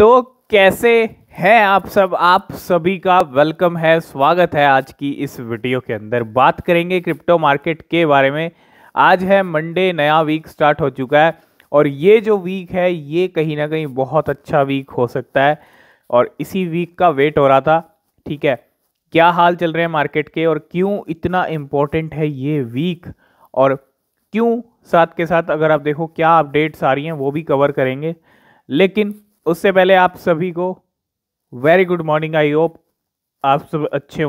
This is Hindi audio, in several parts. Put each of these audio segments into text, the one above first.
तो कैसे हैं आप सब आप सभी का वेलकम है स्वागत है आज की इस वीडियो के अंदर बात करेंगे क्रिप्टो मार्केट के बारे में आज है मंडे नया वीक स्टार्ट हो चुका है और ये जो वीक है ये कहीं ना कहीं बहुत अच्छा वीक हो सकता है और इसी वीक का वेट हो रहा था ठीक है क्या हाल चल रहे हैं मार्केट के और क्यों इतना इम्पोर्टेंट है ये वीक और क्यों साथ के साथ अगर आप देखो क्या अपडेट्स आ रही हैं वो भी कवर करेंगे लेकिन उससे पहले आप सभी को very good morning I hope आप सब अच्छे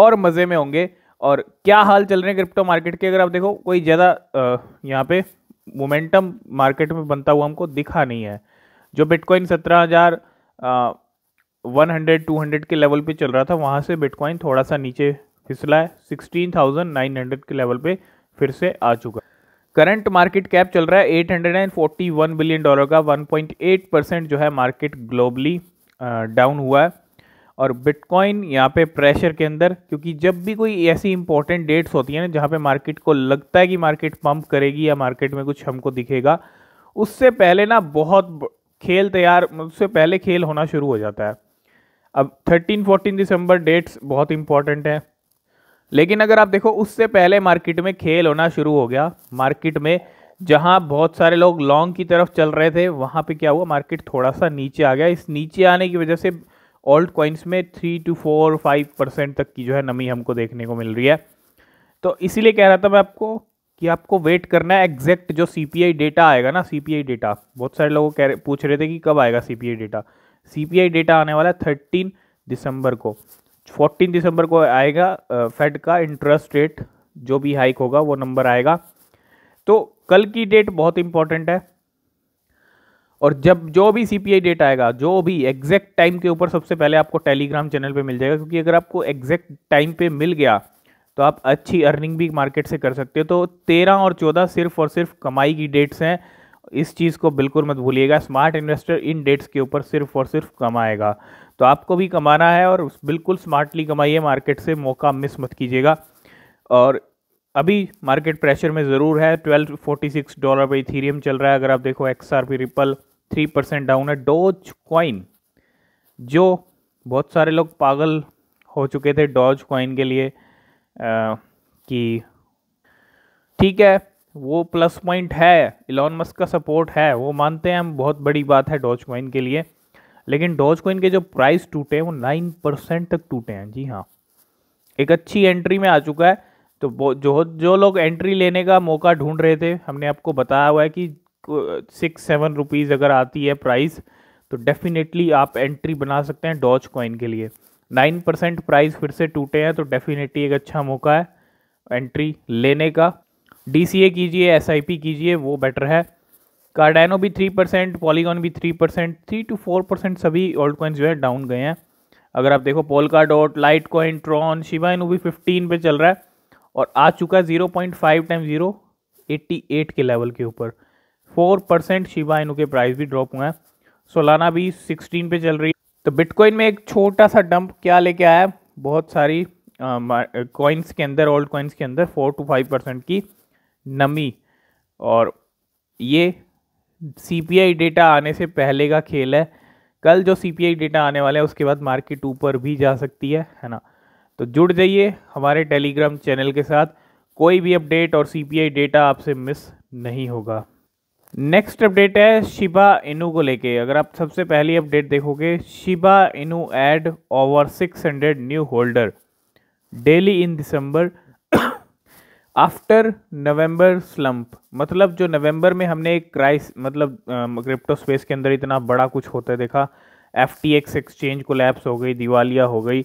और मज़े में होंगे और क्या हाल चल रहे हैं क्रिप्टो मार्केट के अगर आप देखो कोई ज़्यादा यहाँ पे मोमेंटम मार्केट में बनता हुआ हमको दिखा नहीं है जो बिटकॉइन सत्रह हज़ार वन हंड्रेड टू हंड्रेड के लेवल पे चल रहा था वहाँ से बिटकॉइन थोड़ा सा नीचे फिसला है सिक्सटीन थाउजेंड नाइन हंड्रेड के लेवल पे फिर से आ चुका है करंट मार्केट कैप चल रहा है 841 बिलियन डॉलर का 1.8 परसेंट जो है मार्केट ग्लोबली डाउन हुआ है और बिटकॉइन यहाँ पे प्रेशर के अंदर क्योंकि जब भी कोई ऐसी इंपॉर्टेंट डेट्स होती है ना जहाँ पे मार्केट को लगता है कि मार्केट पंप करेगी या मार्केट में कुछ हमको दिखेगा उससे पहले ना बहुत खेल तैयार उससे पहले खेल होना शुरू हो जाता है अब थर्टीन फोर्टीन दिसंबर डेट्स बहुत इंपॉर्टेंट हैं लेकिन अगर आप देखो उससे पहले मार्केट में खेल होना शुरू हो गया मार्केट में जहां बहुत सारे लोग लॉन्ग की तरफ चल रहे थे वहां पे क्या हुआ मार्केट थोड़ा सा नीचे आ गया इस नीचे आने की वजह से ओल्ड कॉइन्स में three to four five percent तक की जो है नमी हमको देखने को मिल रही है तो इसीलिए कह रहा था मैं आपको कि आपको वेट करना है एग्जैक्ट जो सी डेटा आएगा ना सी डेटा बहुत सारे लोग कह रहे पूछ रहे थे कि कब आएगा सी डेटा सी डेटा आने वाला है थर्टीन दिसंबर को फोर्टीन दिसंबर को आएगा फेड का इंटरेस्ट रेट जो भी हाइक होगा वो नंबर आएगा तो कल की डेट बहुत इंपॉर्टेंट है और जब जो भी सीपीआई डेट आएगा जो भी एग्जैक्ट टाइम के ऊपर सबसे पहले आपको टेलीग्राम चैनल पे मिल जाएगा क्योंकि अगर आपको एग्जैक्ट टाइम पे मिल गया तो आप अच्छी अर्निंग भी मार्केट से कर सकते हो तो तेरह और चौदह सिर्फ और सिर्फ कमाई की डेट्स हैं इस चीज़ को बिल्कुल मत भूलिएगा स्मार्ट इन्वेस्टर इन डेट्स के ऊपर सिर्फ और सिर्फ कमाएगा तो आपको भी कमाना है और बिल्कुल स्मार्टली कमाइए मार्केट से मौका मिस मत कीजिएगा और अभी मार्केट प्रेशर में ज़रूर है ट्वेल्व फोर्टी सिक्स डॉलर पर इथीरियम चल रहा है अगर आप देखो X R P Ripple three percent down है डोज कॉइन जो बहुत सारे लोग पागल हो चुके थे डॉज कॉइन के लिए आ, कि ठीक है वो प्लस पॉइंट है इलॉन मस्क का सपोर्ट है वो मानते हैं हम बहुत बड़ी बात है डॉज कॉइन के लिए लेकिन डॉज कॉइन के जो प्राइस टूटे हैं वो नाइन परसेंट तक टूटे हैं जी हाँ एक अच्छी एंट्री में आ चुका है तो जो जो लोग एंट्री लेने का मौका ढूंढ रहे थे हमने आपको बताया हुआ है कि सिक्स सेवन रुपीज़ अगर आती है प्राइस तो डेफिनेटली आप एंट्री बना सकते हैं डॉज कॉइन के लिए नाइन परसेंट प्राइस फिर से टूटे हैं तो डेफिनेटली एक अच्छा मौका है एंट्री लेने का डी सी ए कीजिए एस आई पी कीजिए वो बेटर है कार्डाइनो भी थ्री परसेंट पॉलीगॉन भी three percent three to four percent सभी ओल्ड कॉइन्स जो है डाउन गए हैं अगर आप देखो Polkadot Litecoin Tron शिवाइन भी फिफ्टीन पे चल रहा है और आ चुका है zero point five time zero eighty eight के लेवल के ऊपर फोर परसेंट शिवाइन के प्राइस भी ड्रॉप हुए हैं सोलाना भी सिक्सटीन पे चल रही है तो बिटकॉइन में एक छोटा सा डंप क्या लेके आया बहुत सारी कॉइन्स के अंदर ओल्ड कॉइन्स के अंदर फोर टू फाइव परसेंट की नमी और ये सीपीआई डेटा आने से पहले का खेल है कल जो सीपीआई डेटा आने वाला है उसके बाद मार्केट ऊपर भी जा सकती है है ना तो जुड़ जाइए हमारे टेलीग्राम चैनल के साथ कोई भी अपडेट और सीपीआई डेटा आपसे मिस नहीं होगा नेक्स्ट अपडेट है शिबा इनू को लेके अगर आप सबसे पहली अपडेट देखोगे Shiba Inu add over 600 new holder daily in December after November slump मतलब जो नवंबर में हमने एक क्राइस मतलब क्रिप्टो स्पेस के अंदर इतना बड़ा कुछ होता देखा F T X exchange collapse हो गई दिवालिया हो गई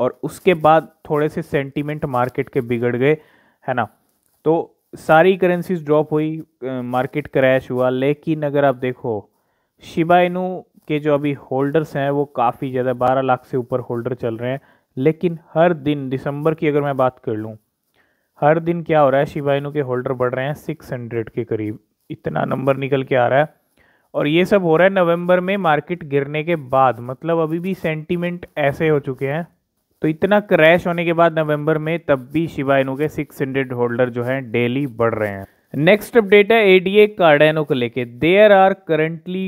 और उसके बाद थोड़े से सेंटीमेंट मार्केट के बिगड़ गए है ना तो सारी करेंसीज ड्रॉप हुई मार्केट क्रैश हुआ लेकिन अगर आप देखो शिबाइनू के जो अभी होल्डर्स हैं वो काफ़ी ज़्यादा बारह लाख से ऊपर होल्डर चल रहे हैं लेकिन हर दिन दिसंबर की अगर मैं बात कर लूँ हर दिन क्या हो रहा है शिवाइनो के होल्डर बढ़ रहे हैं सिक्स हंड्रेड के करीब इतना नंबर निकल के आ रहा है और ये सब हो रहा है नवंबर में मार्केट गिरने के बाद मतलब अभी भी सेंटीमेंट ऐसे हो चुके हैं तो इतना क्रैश होने के बाद नवंबर में तब भी शिवाइनो के सिक्स हंड्रेड होल्डर जो हैं डेली बढ़ रहे हैं नेक्स्ट अपडेट है एडीए कार्डेनो को लेके there are currently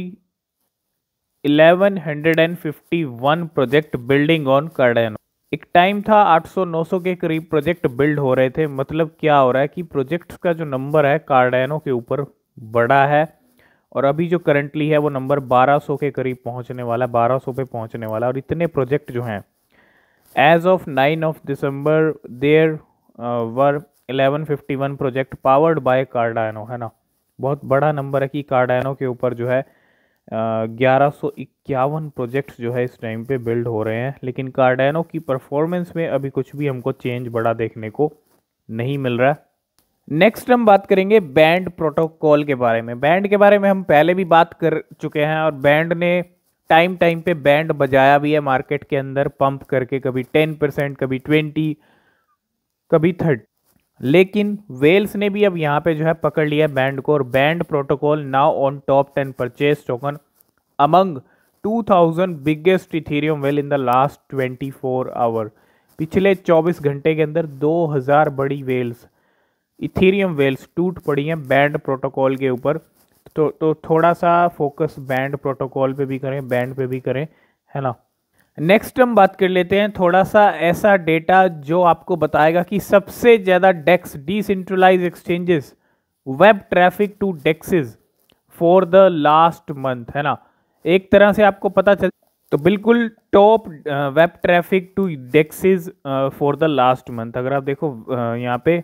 1151 project building on Cardano एक टाइम था 800-900 के करीब प्रोजेक्ट बिल्ड हो रहे थे मतलब क्या हो रहा है कि प्रोजेक्ट्स का जो नंबर है कार्डेनो के ऊपर बड़ा है और अभी जो करंटली है वो नंबर 1200 के करीब पहुंचने वाला है 1200 पे पहुंचने वाला और इतने प्रोजेक्ट जो हैं as of nine of December there were 1151 project powered by Cardano है ना बहुत बड़ा नंबर है कि कार्डानो के ऊपर जो है ग्यारह सौ इक्यावन प्रोजेक्ट्स जो है इस टाइम पे बिल्ड हो रहे हैं लेकिन कार्डेनो की परफॉर्मेंस में अभी कुछ भी हमको चेंज बड़ा देखने को नहीं मिल रहा है नेक्स्ट हम बात करेंगे बैंड प्रोटोकॉल के बारे में बैंड के बारे में हम पहले भी बात कर चुके हैं और बैंड ने टाइम टाइम पे बैंड बजाया भी है मार्केट के अंदर पंप करके कभी टेन परसेंट कभी ट्वेंटी कभी थर्टी लेकिन वेल्स ने भी अब यहाँ पे जो है पकड़ लिया बैंड को और band protocol now on top ten purchase token among 2000 biggest Ethereum whale in the last 24 hour पिछले 24 घंटे के अंदर 2000 बड़ी वेल्स इथेरियम वेल्स टूट पड़ी हैं बैंड प्रोटोकॉल के ऊपर तो तो थोड़ा सा फोकस बैंड प्रोटोकॉल पे भी करें बैंड पे भी करें है ना नेक्स्ट हम बात कर लेते हैं थोड़ा सा ऐसा डेटा जो आपको बताएगा कि सबसे ज़्यादा DEX decentralize exchanges web traffic to DEXes for the last month है ना एक तरह से आपको पता चल तो बिल्कुल top web traffic to DEXes for the last month अगर आप देखो uh, यहाँ पे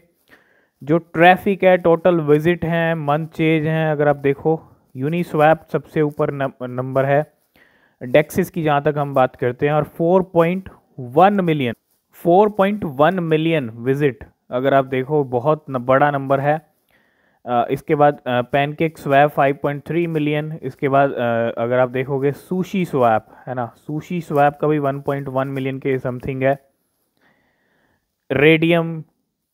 जो ट्रैफिक है टोटल विजिट हैं मंथ चेंज हैं अगर आप देखो यूनिस्वैप सबसे ऊपर नंबर है डेक्सिस की जहाँ तक हम बात करते हैं और 4.1 मिलियन 4.1 मिलियन विजिट अगर आप देखो बहुत न, बड़ा नंबर है आ, इसके बाद पैनकेक स्वैप 5.3 मिलियन इसके बाद आ, अगर आप देखोगे सुशी स्वैप है ना सुशी स्वैप का भी 1.1 मिलियन के समथिंग है रेडियम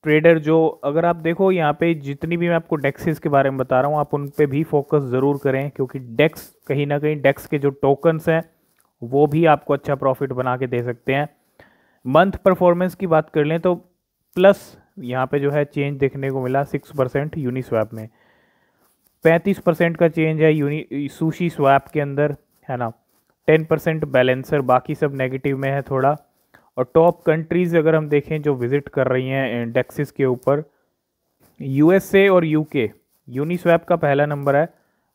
ट्रेडर जो अगर आप देखो यहाँ पे जितनी भी मैं आपको डेक्सेस के बारे में बता रहा हूँ आप उन पर भी फोकस ज़रूर करें क्योंकि डेक्स कहीं ना कहीं डेक्स के जो टोकन्स हैं वो भी आपको अच्छा प्रॉफिट बना के दे सकते हैं मंथ परफॉर्मेंस की बात कर लें तो प्लस यहाँ पे जो है चेंज देखने को मिला सिक्स परसेंट यूनी स्वैप में पैंतीस परसेंट का चेंज है यूनी सुशी स्वैप के अंदर है ना टेन परसेंट बैलेंसर बाकी सब नेगेटिव में है थोड़ा और टॉप कंट्रीज़ अगर हम देखें जो विज़िट कर रही हैं इंडेक्सेस eh, के ऊपर यूएसए और यूके यूनिस्वैप का पहला नंबर है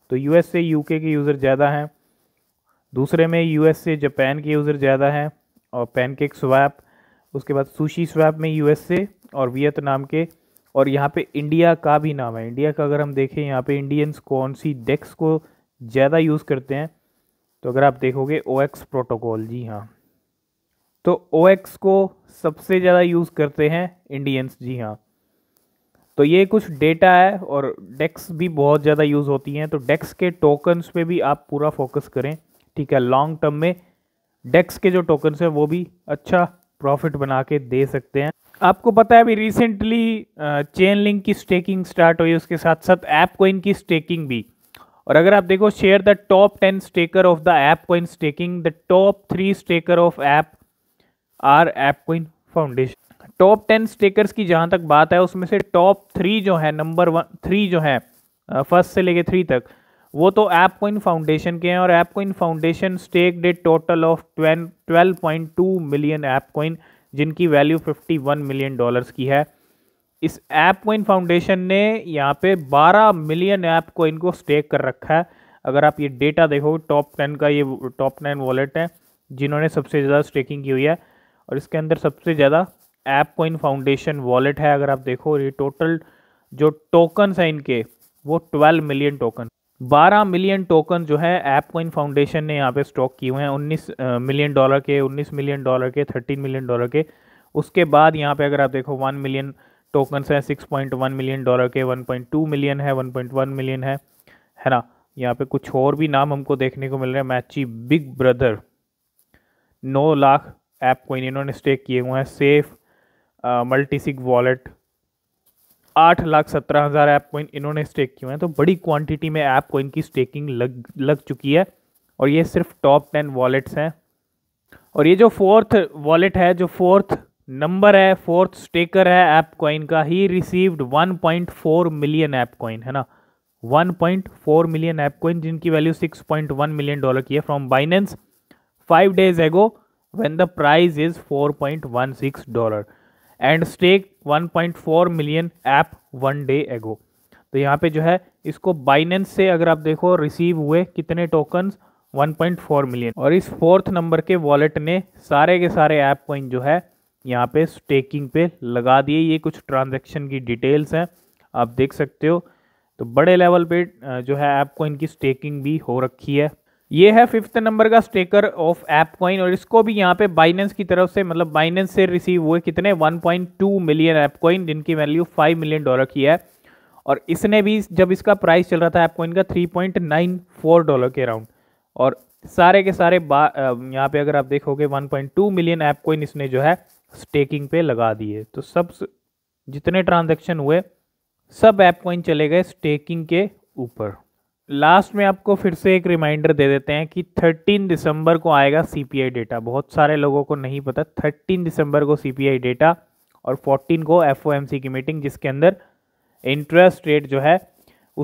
तो यूएसए यूके के यूज़र ज़्यादा हैं दूसरे में यूएसए जापान के यूज़र ज़्यादा हैं और पैनकेक स्वैप उसके बाद सुशी स्वैप में यूएसए और वियतनाम के और यहाँ पे इंडिया का भी नाम है इंडिया का अगर हम देखें यहाँ पे इंडियंस कौन सी डेक्स को ज़्यादा यूज़ करते हैं तो अगर आप देखोगे ओ प्रोटोकॉल जी हाँ तो ओ एक्स को सबसे ज़्यादा यूज़ करते हैं इंडियंस जी हाँ तो ये कुछ डेटा है और डेक्स e भी बहुत ज़्यादा यूज़ होती हैं तो डेक्स e के टोकन्स पे भी आप पूरा फोकस करें ठीक है लॉन्ग टर्म में डेक्स e के जो टोकन्स हैं वो भी अच्छा प्रॉफिट बना के दे सकते हैं आपको पता है अभी रिसेंटली चेन लिंक की स्टेकिंग स्टार्ट हुई उसके साथ साथ ऐप कोइन की स्टेकिंग भी और अगर आप देखो share the top ten staker of the ApeCoin staking the top three staker of ape are ApeCoin foundation top ten stakers की जहाँ तक बात है उसमें से टॉप थ्री जो है नंबर वन थ्री जो है फर्स्ट से लेके थ्री तक वो तो ऐप कोइन फाउंडेशन के हैं और ApeCoin foundation staked a total of twelve point two million ApeCoin जिनकी value fifty one million dollars की है इस ऐप कोइन फाउंडेशन ने यहाँ पे बारह मिलियन ऐप कोइन को स्टेक कर रखा है अगर आप ये डेटा देखो टॉप टेन का ये टॉप टेन वॉलेट है जिन्होंने सबसे ज़्यादा स्टेकिंग की हुई है और इसके अंदर सबसे ज़्यादा ऐप कोइन फाउंडेशन वॉलेट है अगर आप देखो ये टोटल जो टोकन्स हैं इनके वो 12 मिलियन टोकन 12 मिलियन टोकन जो है ऐप कोइन फाउंडेशन ने यहाँ पे स्टॉक किए हुए हैं 19 मिलियन डॉलर के 19 मिलियन डॉलर के 13 मिलियन डॉलर के उसके बाद यहाँ पे अगर आप देखो 1 मिलियन टोकन्स हैं 6.1 मिलियन डॉलर के 1.2 मिलियन है 1.1 मिलियन है है ना यहाँ पे कुछ और भी नाम हमको देखने को मिल रहे हैं मैची बिग ब्रदर नौ लाख ऐप कोइन इन्होंने स्टेक किए हुए हैं सेफ मल्टीसिक वॉलेट आठ लाख सत्रह हज़ार ऐप कोइन इन्होंने स्टेक किए हैं तो बड़ी क्वांटिटी में ऐप कोइन की स्टेकिंग लग लग चुकी है और ये सिर्फ टॉप टेन वॉलेट्स हैं और ये जो फोर्थ वॉलेट है जो फोर्थ नंबर है फोर्थ स्टेकर है ऐप कोइन का ही रिसीव्ड 1.4 मिलियन ऐप कोइन है ना 1.4 मिलियन ऐप कोइन जिनकी वैल्यू 6.1 मिलियन डॉलर की है from Binance five days ago when the price is 4.16 dollar and stake 1.4 million ape one day ago तो यहाँ पे जो है इसको बाइनेंस से अगर आप देखो रिसीव हुए कितने टोकन्स 1.4 मिलियन और इस फोर्थ नंबर के वॉलेट ने सारे के सारे ऐप कॉइन जो है यहाँ पे स्टेकिंग पे लगा दिए ये कुछ ट्रांजैक्शन की डिटेल्स हैं आप देख सकते हो तो बड़े लेवल पे जो है ऐप कॉइन की स्टेकिंग भी हो रखी है ये है फिफ्थ नंबर का स्टेकर ऑफ एप कॉइन और इसको भी यहाँ पे बाइनेंस की तरफ से मतलब बाइनेंस से रिसीव हुए कितने 1.2 मिलियन एप कॉइन जिनकी वैल्यू 5 मिलियन डॉलर की है और इसने भी जब इसका प्राइस चल रहा था एप कॉइन का 3.94 डॉलर के अराउंड और सारे के सारे यहाँ पे अगर आप देखोगे वन मिलियन ऐप कॉइन इसने जो है स्टेकिंग पे लगा दिए तो सब जितने ट्रांजेक्शन हुए सब एप कॉइन चले गए स्टेकिंग के ऊपर लास्ट में आपको फिर से एक रिमाइंडर दे देते हैं कि 13 दिसंबर को आएगा सीपीआई डेटा बहुत सारे लोगों को नहीं पता 13 दिसंबर को सीपीआई डेटा और 14 को एफओएमसी की मीटिंग जिसके अंदर इंटरेस्ट रेट जो है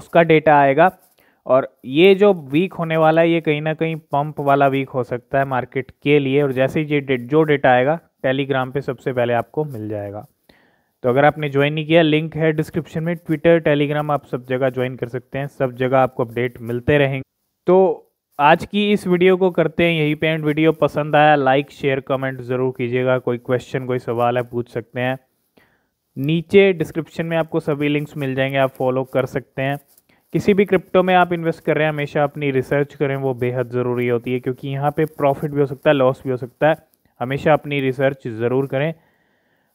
उसका डेटा आएगा और ये जो वीक होने वाला है ये कहीं ना कहीं पंप वाला वीक हो सकता है मार्केट के लिए और जैसे ही जो डेटा आएगा टेलीग्राम पर सबसे पहले आपको मिल जाएगा तो अगर आपने ज्वाइन नहीं किया लिंक है डिस्क्रिप्शन में ट्विटर टेलीग्राम आप सब जगह ज्वाइन कर सकते हैं सब जगह आपको अपडेट मिलते रहेंगे तो आज की इस वीडियो को करते हैं यही पेंट वीडियो पसंद आया लाइक शेयर कमेंट ज़रूर कीजिएगा कोई क्वेश्चन कोई सवाल है पूछ सकते हैं नीचे डिस्क्रिप्शन में आपको सभी लिंक्स मिल जाएंगे आप फॉलो कर सकते हैं किसी भी क्रिप्टो में आप इन्वेस्ट कर रहे हैं हमेशा अपनी रिसर्च करें वो बेहद ज़रूरी होती है क्योंकि यहाँ पे प्रॉफिट भी हो सकता है लॉस भी हो सकता है हमेशा अपनी रिसर्च ज़रूर करें